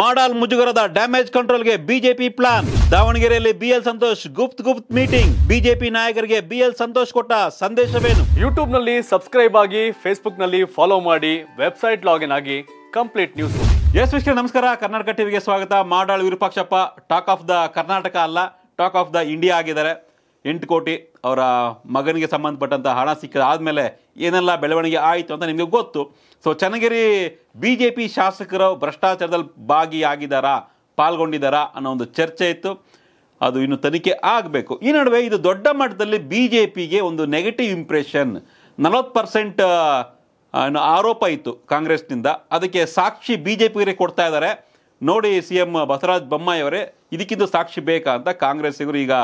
ಮಾಡಾಳ್ ಮುಜುಗರದ ಡ್ಯಾಮೇಜ್ ಕಂಟ್ರೋಲ್ಗೆ BJP plan ದಾವಣಗೆರೆಯಲ್ಲಿ ಬಿಎಲ್ ಸಂತೋಷ್ ಗುಪ್ತ್ ಗುಪ್ತ್ ಮೀಟಿಂಗ್ ಬಿಜೆಪಿ ನಾಯಕರಿಗೆ ಬಿಎಲ್ ಸಂತೋಷ್ ಕೊಟ್ಟ ಸಂದೇಶವೇನು ಯೂಟ್ಯೂಬ್ ನಲ್ಲಿ ಸಬ್ಸ್ಕ್ರೈಬ್ ಆಗಿ ಫೇಸ್ಬುಕ್ ನಲ್ಲಿ ಫಾಲೋ ಮಾಡಿ ವೆಬ್ಸೈಟ್ ಲಾಗಿನ್ ಆಗಿ ಕಂಪ್ಲೀಟ್ ನ್ಯೂಸ್ ಎಸ್ ವಿಶ್ವ ನಮಸ್ಕಾರ ಕರ್ನಾಟಕ ಟಿವಿಗೆ ಸ್ವಾಗತ Madal Virupakshappa talk of the Karnataka ಅಲ್ಲ ಟಾಕ್ ಆಫ್ ದ ಇಂಡಿಯಾ ಆಗಿದ್ದಾರೆ ಎಂಟು ಕೋಟಿ ಅವರ ಮಗನಿಗೆ ಸಂಬಂಧಪಟ್ಟಂಥ ಹಣ ಆದ್ಮೇಲೆ ಏನೆಲ್ಲ ಬೆಳವಣಿಗೆ ಆಯಿತು ಅಂತ ನಿಮಗೆ ಗೊತ್ತು so Channagiri B J P ಶಾಸಕರು ಭ್ರಷ್ಟಾಚಾರದಲ್ಲಿ ಭಾಗಿಯಾಗಿದ್ದಾರಾ ಪಾಲ್ಗೊಂಡಿದ್ದಾರಾ ಅನ್ನೋ ಒಂದು ಚರ್ಚೆ ಇತ್ತು ಅದು ಇನ್ನು ತನಿಖೆ ಆಗಬೇಕು ಈ ನಡುವೆ ಇದು ದೊಡ್ಡ ಮಟ್ಟದಲ್ಲಿ ಬಿ ಜೆ ಪಿಗೆ ಒಂದು ನೆಗೆಟಿವ್ ಇಂಪ್ರೆಷನ್ ನಲವತ್ತು ಪರ್ಸೆಂಟ್ ಆರೋಪ ಇತ್ತು ಕಾಂಗ್ರೆಸ್ನಿಂದ ಅದಕ್ಕೆ ಸಾಕ್ಷಿ ಬಿ ಜೆ ಪಿಗೆ ಕೊಡ್ತಾ ಇದ್ದಾರೆ ನೋಡಿ ಸಿ ಎಂ ಬಸವರಾಜ ಬೊಮ್ಮಾಯಿಯವರೇ ಇದಕ್ಕಿಂತ ಸಾಕ್ಷಿ ಬೇಕಾ ಅಂತ ಕಾಂಗ್ರೆಸ್ಸಿಗರು ಈಗ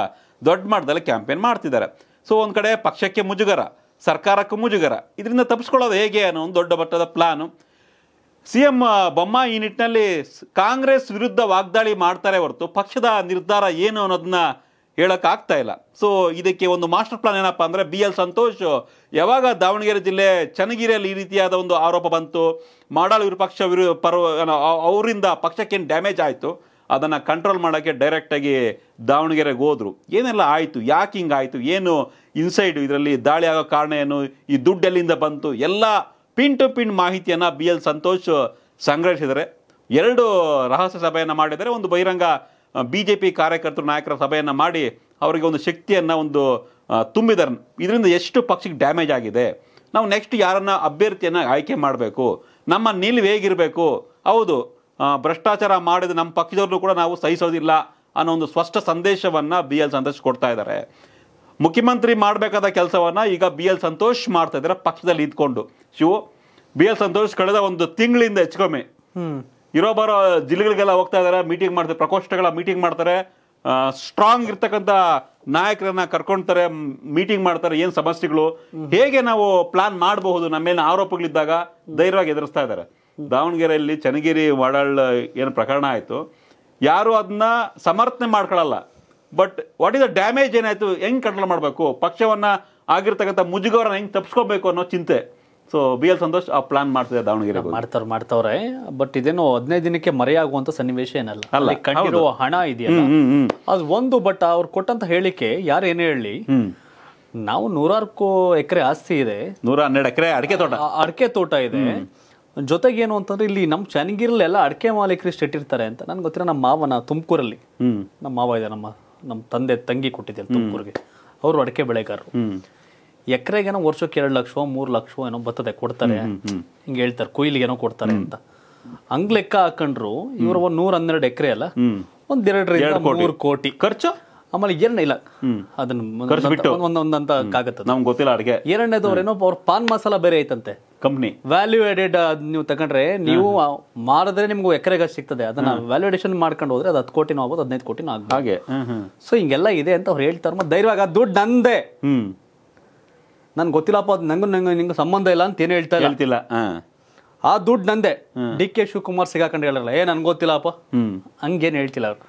ದೊಡ್ಡ ಮಟ್ಟದಲ್ಲಿ ಕ್ಯಾಂಪೇನ್ ಮಾಡ್ತಿದ್ದಾರೆ ಸೊ ಒಂದು ಕಡೆ ಪಕ್ಷಕ್ಕೆ ಮುಜುಗರ ಸರ್ಕಾರಕ್ಕೂ ಮುಜುಗರ ಇದರಿಂದ ತಪ್ಪಿಸ್ಕೊಳ್ಳೋದು ಹೇಗೆ ಅನ್ನೋ ಒಂದು ದೊಡ್ಡ ಮಟ್ಟದ ಪ್ಲಾನು ಸಿ ಎಂ ಬೊಮ್ಮ ಈ ನಿಟ್ಟಿನಲ್ಲಿ ಕಾಂಗ್ರೆಸ್ ವಿರುದ್ಧ ವಾಗ್ದಾಳಿ ಮಾಡ್ತಾರೆ ಹೊರತು ಪಕ್ಷದ ನಿರ್ಧಾರ ಏನು ಅನ್ನೋದನ್ನ ಆಗ್ತಾ ಇಲ್ಲ ಸೊ ಇದಕ್ಕೆ ಒಂದು ಮಾಸ್ಟರ್ ಪ್ಲಾನ್ ಏನಪ್ಪ ಅಂದರೆ ಬಿ ಎಲ್ ಸಂತೋಷ್ ಯಾವಾಗ ದಾವಣಗೆರೆ ಜಿಲ್ಲೆ ಚನ್ನಗಿರಿಯಲ್ಲಿ ಈ ರೀತಿಯಾದ ಒಂದು ಆರೋಪ ಬಂತು ಮಾಡಾಳು ವಿರುಪಕ್ಷ ವಿರು ಪರ್ವ ಅವರಿಂದ ಪಕ್ಷಕ್ಕೇನು ಡ್ಯಾಮೇಜ್ ಆಯಿತು ಅದನ್ನು ಕಂಟ್ರೋಲ್ ಮಾಡೋಕ್ಕೆ ಡೈರೆಕ್ಟಾಗಿ ದಾವಣಗೆರೆಗೆ ಹೋದರು ಏನೆಲ್ಲ ಆಯಿತು ಯಾಕೆ ಹಿಂಗಾಯಿತು ಏನು ಇನ್ಸೈಡ್ ಇದರಲ್ಲಿ ದಾಳಿ ಆಗೋ ಕಾರಣ ಏನು ಈ ದುಡ್ಡು ಎಲ್ಲಿಂದ ಬಂತು ಎಲ್ಲ ಪಿನ್ ಟು ಪಿನ್ ಮಾಹಿತಿಯನ್ನು ಬಿ ಎಲ್ ಸಂತೋಷ್ ಸಂಗ್ರಹಿಸಿದರೆ ಎರಡು ರಹಸ್ಯ ಸಭೆಯನ್ನು ಮಾಡಿದರೆ ಒಂದು ಬಹಿರಂಗ ಬಿ ಜೆ ಪಿ ಕಾರ್ಯಕರ್ತರು ನಾಯಕರ ಸಭೆಯನ್ನು ಮಾಡಿ ಅವರಿಗೆ ಒಂದು ಶಕ್ತಿಯನ್ನು ಒಂದು ತುಂಬಿದ್ದಾರೆ ಇದರಿಂದ ಎಷ್ಟು ಪಕ್ಷಕ್ಕೆ ಡ್ಯಾಮೇಜ್ ಆಗಿದೆ ನಾವು ನೆಕ್ಸ್ಟ್ ಯಾರನ್ನು ಅಭ್ಯರ್ಥಿಯನ್ನು ಆಯ್ಕೆ ಮಾಡಬೇಕು ನಮ್ಮ ನಿಲುವು ಹೇಗಿರಬೇಕು ಹೌದು ಭ್ರಷ್ಟಾಚಾರ ಮಾಡಿದ ನಮ್ಮ ಪಕ್ಷದವ್ರನ್ನೂ ಕೂಡ ನಾವು ಸಹಿಸೋದಿಲ್ಲ ಅನ್ನೋ ಒಂದು ಸ್ಪಷ್ಟ ಸಂದೇಶವನ್ನು ಬಿ ಎಲ್ ಸಂತೋಷ್ ಕೊಡ್ತಾ ಇದ್ದಾರೆ ಮುಖ್ಯಮಂತ್ರಿ ಮಾಡಬೇಕಾದ ಕೆಲಸವನ್ನು ಈಗ ಬಿ ಎಲ್ ಸಂತೋಷ್ ಮಾಡ್ತಾ ಇದ್ದಾರೆ ಪಕ್ಷದಲ್ಲಿ ಇದ್ಕೊಂಡು ಶಿವು ಬಿ ಎಲ್ ಸಂತೋಷ್ ಕಳೆದ ಒಂದು ತಿಂಗಳಿಂದ ಕಮ್ಮಿ ಇರೋ ಬರೋ ಜಿಲ್ಲೆಗಳಿಗೆಲ್ಲ ಹೋಗ್ತಾ ಇದ್ದಾರೆ ಮೀಟಿಂಗ್ ಮಾಡ್ತಾರೆ ಪ್ರಕೋಷ್ಠಗಳ ಮೀಟಿಂಗ್ ಮಾಡ್ತಾರೆ ಸ್ಟ್ರಾಂಗ್ ಇರ್ತಕ್ಕಂಥ ನಾಯಕರನ್ನ ಕರ್ಕೊಂಡ್ತಾರೆ ಮೀಟಿಂಗ್ ಮಾಡ್ತಾರೆ ಏನು ಸಮಸ್ಯೆಗಳು ಹೇಗೆ ನಾವು ಪ್ಲಾನ್ ಮಾಡಬಹುದು ನಮ್ಮ ಮೇಲೆ ಆರೋಪಗಳಿದ್ದಾಗ ಧೈರ್ಯವಾಗಿ ಎದುರಿಸ್ತಾ ಇದ್ದಾರೆ ದಾವಣಗೆರೆಯಲ್ಲಿ ಚನ್ನಗಿರಿ ವಾಡಾಳ್ ಏನು ಪ್ರಕರಣ ಆಯಿತು ಯಾರು ಅದನ್ನ ಸಮರ್ಥನೆ ಮಾಡ್ಕೊಳ್ಳಲ್ಲ but what is the damage ಏನಾಯಿತು ಹೆಂಗ್ ಕಂಟ್ರೋಲ್ ಮಾಡಬೇಕು ಪಕ್ಷವನ್ನು ಆಗಿರ್ತಕ್ಕಂಥ ಮುಜುಗವರನ್ನ ಹೆಂಗೆ ತಪ್ಪಿಸ್ಕೋಬೇಕು ಅನ್ನೋ ಚಿಂತೆ ಸೊ ಬಿ ಎಲ್ ಸಂತೋಷ್ ಆ ಪ್ಲಾನ್ ಮಾಡ್ತಿದೆ ದಾವಣಗೆರೆ ಮಾಡ್ತಾರ ಮಾಡ್ತಾವ್ರೆ ಬಟ್ ಇದೇನು ಹದಿನೈದು ದಿನಕ್ಕೆ ಮರೆಯಾಗುವಂತ ಸನ್ನಿವೇಶ ಏನಲ್ಲ ಅಲ್ಲಿ ಕಂಡಿರುವ ಹಣ ಇದೆಯಲ್ಲ ಅದು ಒಂದು ಬಟ್ ಅವ್ರು ಕೊಟ್ಟಂತ ಹೇಳಿಕೆ ಯಾರು ಏನ್ ಹೇಳಿ ನಾವು ನೂರಾರು ಎಕರೆ ಆಸ್ತಿ ಇದೆ ನೂರ ಹನ್ನೆರಡು ಎಕರೆ ಅಡಿಕೆ ತೋಟ ಅಡಿಕೆ ತೋಟ ಇದೆ ಜೊತೆಗೆ ಏನು ಅಂತಂದ್ರೆ ಇಲ್ಲಿ ನಮ್ಮ ಚನ್ನಗಿರಲ್ಲಿ ಎಲ್ಲ ಅಡಿಕೆ ಮಾಲೀಕರು ಸ್ಟೇಟ್ ಇರ್ತಾರೆ ಅಂತ ನನ್ಗೆ ಗೊತ್ತಿರೋ ನಮ್ಮ ಮಾವನ ತುಮಕೂರಲ್ಲಿ ನಮ್ಮ ಮಾವ ಇದೆ ನಮ್ಮ ನಮ್ಮ ತಂದೆ ತಂಗಿ ಕೊಟ್ಟಿದ್ದಾರೆ ತುಮಕೂರಿಗೆ ಅವರು ಅಡಕೆ ಬೆಳೆಗಾರರು ಎಕರೆಗೇನೋ ವರ್ಷಕ್ಕೆ ಎರಡು ಲಕ್ಷ ಮೂರು ಲಕ್ಷ ಏನೋ ಬರ್ತದೆ ಕೊಡ್ತಾರೆ ಹಿಂಗೆ ಹೇಳ್ತಾರೆ ಕೊಯ್ಲಿಗೇನೋ ಕೊಡ್ತಾರೆ ಅಂತ ಹಂಗ್ ಲೆಕ್ಕ ಹಾಕೊಂಡ್ರು ಇವರು ಒಂದ್ ನೂರ ಹನ್ನೆರಡು ಎಕರೆ ಅಲ್ಲ ಒಂದ್ ಎರಡರಿಂದ ಮೂರು ಕೋಟಿ ಖರ್ಚು ಆಮೇಲೆ ಏನ ಇಲ್ಲ ಅದನ್ನ ಒಂದೊಂದಂತ ಆಗತ್ತೆ ನಮ್ಗೆ ಗೊತ್ತಿಲ್ಲ ಅಡಿಗೆ ಏನೋ ಅವ್ರ ಪಾನ್ ಮಸಾಲ ಬೇರೆ ಐತಂತೆ ಕಂಪ್ನಿ ವ್ಯಾಲ್ಯೂ ಎಡೆಡ್ ನೀವು ತಗೊಂಡ್ರೆ ನೀವು ಮಾರಿದ್ರೆ ನಿಮ್ಗೆ ಎಕರೆಗೆ ಸಿಗ್ತದೆ ಅದನ್ನ ವ್ಯಾಲ್ಯೂಡೇಷನ್ ಮಾಡ್ಕೊಂಡು ಹೋದ್ರೆ ಅದು ಹತ್ತು ಕೋಟಿನೂ ಆಗ್ಬೋದು ಹದಿನೈದು ಕೋಟಿನೂ ಆಗ್ಬೋದು ಹಾಗೆ ಸೊ ಹಿಂಗೆಲ್ಲ ಇದೆ ಅಂತ ಅವ್ರು ಹೇಳ್ತಾರ ಮತ್ತೆ ಧೈರ್ಯವಾಗ ದುಡ್ಡು ನಂದೇ ನನ್ ಗೊತ್ತಿಲ್ಲಪ್ಪ ನಂಗು ನಂಗೂ ನಿಂಗ ಸಂಬಂಧ ಇಲ್ಲ ಅಂತ ಏನು ಹೇಳ್ತಾ ಹೇಳ್ತಿಲ್ಲ ಆ ದುಡ್ಡು ನಂದೆ ಡಿ ಕೆ ಶಿವಕುಮಾರ್ ಸಿಗಾಕೊಂಡು ಹೇಳಿರಲ್ಲ ಏ ನನ್ಗೆ ಗೊತ್ತಿಲ್ಲಪ್ಪ ಹಂಗೇನು ಹೇಳ್ತಿಲ್ಲ ಅವ್ರು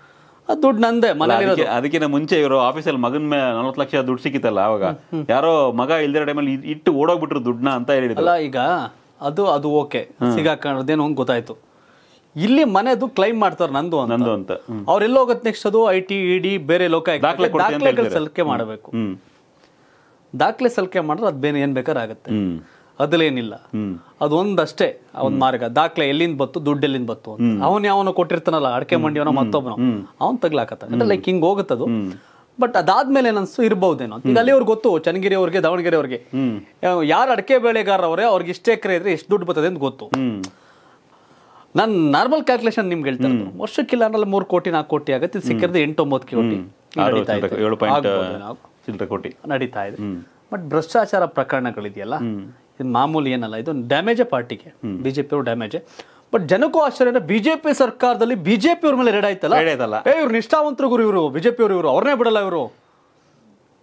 ಆ ದುಡ್ಡು ನಂದೆ ಮನೆ ಅದಕ್ಕಿಂತ ಮುಂಚೆ ಇವರು ಆಫೀಸಲ್ಲಿ ಮಗನ ಮೇಲೆ ನಲ್ವತ್ತು ಲಕ್ಷ ದುಡ್ಡು ಸಿಕ್ಕಿತ್ತಲ್ಲ ಅವಾಗ ಯಾರೋ ಮಗ ಇಲ್ದಿರ ಟೈಮಲ್ಲಿ ಇಟ್ಟು ಓಡೋಗ್ಬಿಟ್ರು ದುಡ್ಡನ್ನ ಅಂತ ಹೇಳಿದ್ರು ಅಲ್ಲ ಈಗ ಅದು ಅದು ಓಕೆ ಸಿಗಾಕೊಂಡ್ರದೇನು ಅಂತ ಗೊತ್ತಾಯ್ತು ಇಲ್ಲಿ ಮನೆದು ಕ್ಲೈಮ್ ಮಾಡ್ತಾರೆ ನಂದು ನಂದು ಅಂತ ಅವ್ರೆಲ್ಲೋಗತ್ತೆ ನೆಕ್ಸ್ಟ್ ಅದು ಐ ಟಿ ಇಡಿ ಬೇರೆ ಲೋಕ ದಾಖಲೆ ಮಾಡಬೇಕು ದಾಖಲೆ ಸಲ್ಕೆ ಮಾಡಿದ್ರೆ ಅದು ಬೇರೆ ಏನ್ ಬೇಕಾದ್ರೆ ಆಗುತ್ತೆ ಅದಲ್ಲೇನಿಲ್ಲ ಅದೊಂದಷ್ಟೇ ಅವನ್ ಮಾರ್ಗ ದಾಖಲೆ ಎಲ್ಲಿಂದ ಬತ್ತು ದುಡ್ಡು ಎಲ್ಲಿಂದ ಬತ್ತು ಅವನ್ ಯಾವನೋ ಕೊಟ್ಟಿರ್ತಾನಲ್ಲ ಅಡಕೆ ಮಂಡಿಯವನೋ ಮತ್ತೊಬ್ಬನ ಅವನ್ ತಗ್ಲಾಕತ್ತ ಲೈಕ್ ಹಿಂಗ್ ಹೋಗುತ್ತದು ಬಟ್ ಅದಾದ್ಮೇಲೆ ಏನನ್ಸು ಇರ್ಬಹುದೇನೋ ಈಗ ಅವ್ರಿಗೆ ಗೊತ್ತು ಚನ್ನಗಿರಿ ಅವ್ರಿಗೆ ದಾವಣಗೆರೆ ಅವ್ರಿಗೆ ಯಾರು ಅಡಕೆ ಬೆಳೆಗಾರವ್ರೆ ಅವ್ರಿಗೆ ಇಷ್ಟ ಎಕರೆ ಇದ್ರೆ ಎಷ್ಟು ದುಡ್ಡು ಬರ್ತದೆ ಅಂತ ಗೊತ್ತು ನಾನು ನಾರ್ಮಲ್ ಕ್ಯಾಲ್ಕುಲೇಷನ್ ನಿಮ್ಗೆ ಹೇಳ್ತಾರೆ ವರ್ಷಕ್ಕಿಲ್ಲ ಅಂದ್ರೆ ಮೂರು ಕೋಟಿ ನಾಲ್ಕು ಕೋಟಿ ಆಗುತ್ತೆ ಸಿಕ್ಕಿರೋದು ಎಂಟು ಕೋಟಿ ಚಿಲ್ಲರಕೋಟಿ ನಡೀತಾ ಇದೆ ಬಟ್ ಭ್ರಷ್ಟಾಚಾರ ಪ್ರಕರಣಗಳಿದೆಯಲ್ಲ ಇದು ಮಾಮೂಲಿ ಏನಲ್ಲ ಇದು ಡ್ಯಾಮೇಜ್ ಪಾರ್ಟಿಗೆ ಅವರು ಡ್ಯಾಮೇಜ್ ಬಟ್ ಜನಕ್ಕೂ ಆಶ್ಚರ್ಯ ಬಿಜೆಪಿ ಸರ್ಕಾರದಲ್ಲಿ ಬಿಜೆಪಿ ಅವ್ರ ಮೇಲೆ ರೆಡ್ ಆಯ್ತಲ್ಲ ಏ ಇವ್ರು ನಿಷ್ಠಾವಂತರು ಗುರು ಇವರು ಬಿಜೆಪಿ ಅವರು ಇವರು ಅವ್ರನ್ನೇ ಬಿಡಲ್ಲ ಇವರು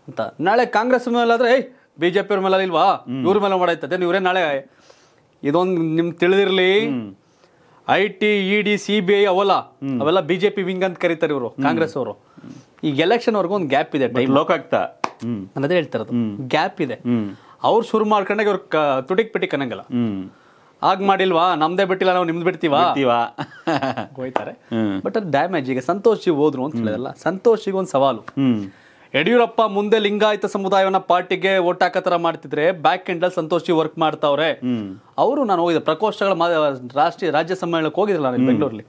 ಅಂತ ನಾಳೆ ಕಾಂಗ್ರೆಸ್ ಮೇಲೆ ಆದ್ರೆ ಏಯ್ ಬಿಜೆಪಿ ಅವ್ರ ಮೇಲೆ ಇಲ್ವಾ ಇವ್ರ ಮೇಲೆ ಮಾಡಾಯ್ತದೆ ಇವರೇ ನಾಳೆ ಇದೊಂದು ನಿಮ್ ತಿಳಿದಿರ್ಲಿ I T E D C B I ಅವಲ್ಲ ಅವೆಲ್ಲ ಬಿಜೆಪಿ ವಿಂಗ್ ಅಂತ ಕರೀತಾರೆ ಇವರು ಕಾಂಗ್ರೆಸ್ ಅವರು ಈಗ ಎಲೆಕ್ಷನ್ವರೆಗೂ ಒಂದು ಗ್ಯಾಪ್ ಇದೆ ಟೈಮ್ ಲೋಕಾಗ್ತಾ ನಾನು ಅದೇ ಗ್ಯಾಪ್ ಇದೆ ಅವ್ರು ಶುರು ಮಾಡ್ಕೊಂಡಾಗ ಅವ್ರು ತುಟಿಕ್ ಪಿಟಿಕ್ ಆಗ್ ಮಾಡಿಲ್ವಾ ನಮ್ದೇ ಬಿಟ್ಟಿಲ್ಲ ನಾವು ನಿಮ್ದು ಬಿಡ್ತೀವಾ ಹೋಯ್ತಾರೆ ಬಟ್ ಅದು ಡ್ಯಾಮೇಜ್ ಈಗ ಸಂತೋಷಿ ಹೋದ್ರು ಅಂತ ಹೇಳಿದಲ್ಲ ಸಂತೋಷಿಗೆ ಒಂದು ಸವಾಲು ಯಡಿಯೂರಪ್ಪ ಮುಂದೆ ಲಿಂಗಾಯತ ಸಮುದಾಯವನ್ನ ಪಾರ್ಟಿಗೆ ಓಟ್ ಹಾಕೋ ತರ ಮಾಡ್ತಿದ್ರೆ ಬ್ಯಾಕ್ ಎಂಡ್ ಅಲ್ಲಿ ಸಂತೋಷಿ ವರ್ಕ್ ಮಾಡ್ತಾವ್ರೆ ಅವರು ನಾನು ಹೋಗಿದ್ದೆ ಪ್ರಕೋಷ್ಠಗಳ ರಾಷ್ಟ್ರೀಯ ರಾಜ್ಯ ಸಮ್ಮೇಳನಕ್ಕೆ ಹೋಗಿದ್ರಲ್ಲ ಬೆಂಗಳೂರಲ್ಲಿ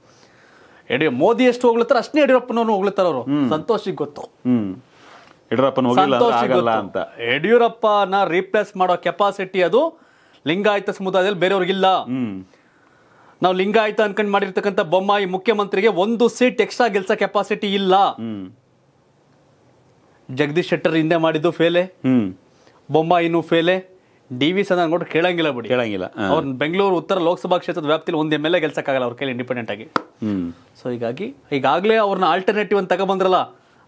ಎಡಿ ಮೋದಿ ಎಷ್ಟು ಹೋಗ್ಲತ್ತಾರ ಅಷ್ಟೇ ಯಡಿಯೂರಪ್ಪನವ್ರು ಹೋಗ್ಲತ್ತಾರ ಅವರು ಸಂತೋಷಿಗೆ ಗೊತ್ತು ಯಡಿಯೂರಪ್ಪನ ಅಂತ ಯಡಿಯೂರಪ್ಪನ ರೀಪ್ಲೇಸ್ ಮಾಡೋ ಕೆಪಾಸಿಟಿ ಅದು ಲಿಂಗಾಯತ ಸಮುದಾಯದಲ್ಲಿ ಬೇರೆಯವ್ರಿಗಿಲ್ಲ ನಾವು ಲಿಂಗಾಯತ ಅನ್ಕೊಂಡ್ ಮಾಡಿರ್ತಕ್ಕಂಥ ಬೊಮ್ಮಾಯಿ ಮುಖ್ಯಮಂತ್ರಿಗೆ ಒಂದು ಸೀಟ್ ಎಕ್ಸ್ಟ್ರಾ ಗೆಲ್ಸ ಕೆಪಾಸಿಟಿ ಇಲ್ಲ ಜಗದೀಶ್ ಶೆಟ್ಟರ್ ಹಿಂದೆ ಮಾಡಿದ್ದು ಫೇಲೆ ಬೊಮ್ಮಾಯಿನೂ ಫೇಲೆ ಡಿ ವಿ ಸದನ್ ಕೇಳಂಗಿಲ್ಲ ಬಿಡಿ ಕೇಳಂಗಿಲ್ಲ ಅವ್ರ ಬೆಂಗಳೂರು ಉತ್ತರ ಲೋಕಸಭಾ ಕ್ಷೇತ್ರದ ವ್ಯಾಪ್ತಿಲಿ ಒಂದು ಎಮ್ ಎಲ್ ಎ ಕೆಲಸಕ್ಕಾಗಲ್ಲ ಅವ್ರ ಕೈಲಿ ಇಂಡಿಪೆಂಡೆಂಟ್ ಆಗಿ ಸೊ ಹೀಗಾಗಿ ಈಗಾಗಲೇ ಅವ್ರನ್ನ ಆಲ್ಟರ್ನೇಟಿವ್ ಅಂತ ತಗೊಬಂದ್ರಲ್ಲ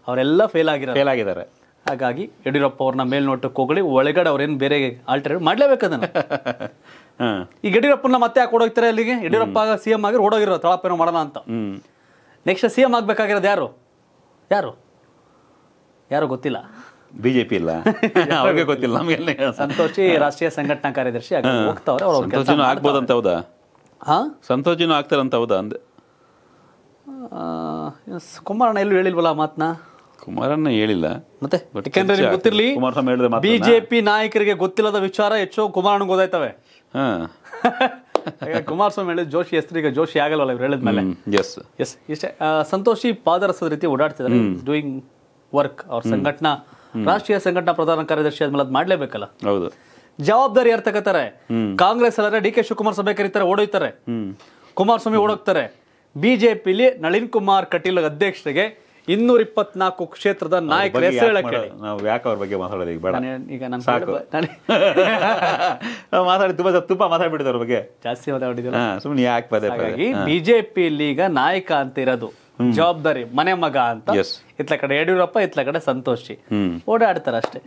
ಅವರೆಲ್ಲ ಫೇಲ್ ಆಗಿರೋ ಫೇಲ್ ಆಗಿದ್ದಾರೆ ಹಾಗಾಗಿ ಯಡಿಯೂರಪ್ಪ ಅವ್ರನ್ನ ಮೇಲ್ನೋಟಕ್ಕೆ ಹೋಗಲಿ ಒಳಗಡೆ ಅವ್ರೇನು ಬೇರೆ ಆಲ್ಟರ್ನೇಟ್ ಮಾಡಲೇಬೇಕದನ್ನು ಈಗ ಯಡಿಯೂರಪ್ಪನ ಮತ್ತೆ ಯಾಕೆ ಓಡೋಗ್ತಾರೆ ಅಲ್ಲಿಗೆ ಯಡಿಯೂರಪ್ಪ ಸಿ ಎಂ ಆಗಿ ಓಡೋಗಿರೋ ತಳಪೇನೋ ಮಾಡೋಣ ಅಂತ ನೆಕ್ಸ್ಟ್ ಸಿ ಎಂ ಆಗಬೇಕಾಗಿರೋದು ಯಾರು ಯಾರು ಯಾರು ಗೊತ್ತಿಲ್ಲ ಬಿಜೆಪಿ ಇಲ್ಲ ಅವ್ರಿಗೆ ಗೊತ್ತಿಲ್ಲ ನಮಗೆ ಸಂತೋಷಿ ರಾಷ್ಟ್ರೀಯ ಸಂಘಟನಾ ಕಾರ್ಯದರ್ಶಿ ಹೋಗ್ತಾವ್ರೆ ಸಂತೋಷಿನೂ ಆಗ್ಬೋದಂತ ಹೌದಾ ಹಾ ಸಂತೋಷಿನೂ ಆಗ್ತಾರಂತ ಹೌದಾ ಅಂದೆ ಕುಮಾರಣ್ಣ ಎಲ್ಲೂ ಹೇಳಿಲ್ವಲ್ಲ ಮಾತನ್ನ ಕುಮಾರಣ್ಣ ಹೇಳಿಲ್ಲ ಮತ್ತೆ ಗೊತ್ತಿರಲಿ ಬಿಜೆಪಿ ನಾಯಕರಿಗೆ ಗೊತ್ತಿಲ್ಲದ ವಿಚಾರ ಹೆಚ್ಚು ಕುಮಾರಣ್ಣ ಓದಾಯ್ತವೆ ಹಾ ಕುಮಾರಸ್ವಾಮಿ ಹೇಳಿದ ಜೋಶಿ ಹೆಸರು ಈಗ ಜೋಶಿ ಆಗಲ್ವಲ್ಲ ಇವ್ರು ಮೇಲೆ ಎಸ್ ಎಸ್ ಇಷ್ಟೇ ಸಂತೋಷಿ ಪಾದರಸದ ರೀತಿ ಓಡಾಡ್ತಿದ್ದಾರೆ ಡೂಯಿಂಗ್ ವರ್ಕ್ ಅವ್ರ ಸಂಘಟನಾ ರಾಷ್ಟ್ರೀಯ ಸಂಘಟನಾ ಪ್ರಧಾನ ಕಾರ್ಯದರ್ಶಿ ಆದ್ಮೇಲೆ ಅದು ಮಾಡ್ಲೇಬೇಕಲ್ಲ ಹೌದು ಜವಾಬ್ದಾರಿ ಯಾರು ತಗೋತಾರೆ ಕಾಂಗ್ರೆಸ್ ಅಲ್ಲದ್ರೆ ಡಿ ಕೆ ಶಿವಕುಮಾರ್ ಸಭೆ ಕರೀತಾರೆ ಓಡೋಯ್ತಾರೆ ಕುಮಾರಸ್ವಾಮಿ ಓಡೋಗ್ತಾರೆ ಬಿಜೆಪಿಲಿ ನಳಿನ್ ಕುಮಾರ್ ಕಟೀಲ್ ಅಧ್ಯಕ್ಷರಿಗೆ ಇನ್ನೂರ ಇಪ್ಪತ್ನಾಲ್ಕು ಕ್ಷೇತ್ರದ ನಾಯಕರ ಬಗ್ಗೆ ಮಾತಾಡೋದು ಈಗ ಮಾತಾಡಿ ತುಂಬಾ ಬಗ್ಗೆ ಜಾಸ್ತಿ ಮಾತಾಡಿದ್ರು ಬಿಜೆಪಿ ಈಗ ನಾಯಕ ಅಂತ ಇರೋದು ಜವಾಬ್ದಾರಿ ಮನೆ ಮಗ ಅಂತ ಇತ್ಲ ಕಡೆ ಯಡಿಯೂರಪ್ಪ ಇತ್ಲ ಕಡೆ ಸಂತೋಷಿ ಓಡಾಡ್ತಾರೆ ಅಷ್ಟೇ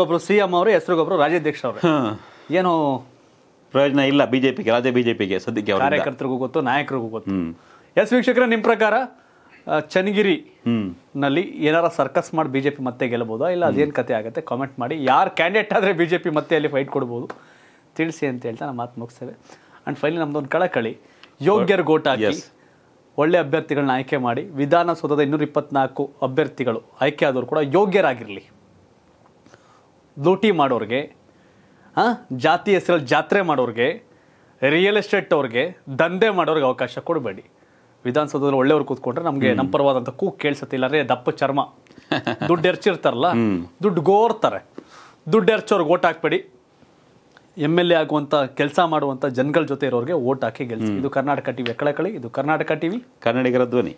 ಗೊಬ್ಬರು ಸಿಎಂ ಅವರು ಗೊಬ್ರು ರಾಜ್ಯಾಧ್ಯಕ್ಷ ಅವರು ಏನು ಪ್ರಯೋಜನ ಇಲ್ಲ ಬಿಜೆಪಿಗೆ ರಾಜ್ಯ ಬಿಜೆಪಿಗೆ ಸದ್ಯಕ್ಕೆ ಕಾರ್ಯಕರ್ತರಿಗೂ ಗೊತ್ತು ನಾಯಕರಿಗೂ ಗೊತ್ತು ಎಸ್ ವೀಕ್ಷಕರ ನಿಮ್ಮ ಪ್ರಕಾರ ಚನ್ನಗಿರಿ ನಲ್ಲಿ ಏನಾರ ಸರ್ಕಸ್ ಮಾಡಿ ಬಿಜೆಪಿ ಮತ್ತೆ ಗೆಲ್ಲಬಹುದಾ ಇಲ್ಲ ಅದೇನು ಕತೆ ಆಗುತ್ತೆ ಕಾಮೆಂಟ್ ಮಾಡಿ ಯಾರು ಕ್ಯಾಂಡಿಡೇಟ್ ಆದ್ರೆ ಬಿಜೆಪಿ ಮತ್ತೆ ಅಲ್ಲಿ ಫೈಟ್ ಕೊಡ್ಬೋದು ತಿಳಿಸಿ ಅಂತ ಹೇಳ್ತಾ ನಾನು ಮಾತು ಮುಗಿಸ್ತೇವೆ ಅಂಡ್ ಫೈನಲಿ ನಮ್ದೊಂದು ಕಳಕಳಿ ಯೋಗ್ಯರ್ ಗೋಟಾಕಿ ಒಳ್ಳೆ ಅಭ್ಯರ್ಥಿಗಳನ್ನ ಆಯ್ಕೆ ಮಾಡಿ ವಿಧಾನಸೌಧದ ಇನ್ನೂರ ಇಪ್ಪತ್ನಾಲ್ಕು ಅಭ್ಯರ್ಥಿಗಳು ಆಯ್ಕೆ ಆದವರು ಕೂಡ ಯೋಗ್ಯರಾಗಿರಲಿ ಲೂಟಿ ಮಾಡೋರಿಗೆ ಹಾಂ ಜಾತಿ ಹೆಸರಲ್ಲಿ ಜಾತ್ರೆ ಮಾಡೋರಿಗೆ ರಿಯಲ್ ಎಸ್ಟೇಟ್ ಅವ್ರಿಗೆ ದಂಧೆ ಮಾಡೋರಿಗೆ ಅವಕಾಶ ಕೊಡಬೇಡಿ ವಿಧಾನಸೌಧದಲ್ಲಿ ಒಳ್ಳೆಯವ್ರು ಕೂತ್ಕೊಂಡ್ರೆ ನಮಗೆ ನಂಬರ್ವಾದಂತ ಕೂ ಕೇಳಿಸತ್ತೆ ದಪ್ಪ ಚರ್ಮ ದುಡ್ಡು ಎರ್ಚಿರ್ತಾರಲ್ಲ ದುಡ್ಡು ಗೋರ್ತಾರೆ ದುಡ್ಡು ಎರ್ಚೋರ್ಗೆ ಓಟ್ ಹಾಕ್ಬೇಡಿ ಎಮ್ ಎಲ್ ಎ ಆಗುವಂತ ಕೆಲಸ ಮಾಡುವಂತ ಜನಗಳ ಜೊತೆ ಇರೋರಿಗೆ ಓಟ್ ಹಾಕಿ ಗೆಲ್ಸಿ ಇದು ಕರ್ನಾಟಕ ಟಿವಿ ಎಕ್ಕಳ ಇದು ಕರ್ನಾಟಕ ಟಿವಿ ಕನ್ನಡಿಗರ ಧ್ವನಿ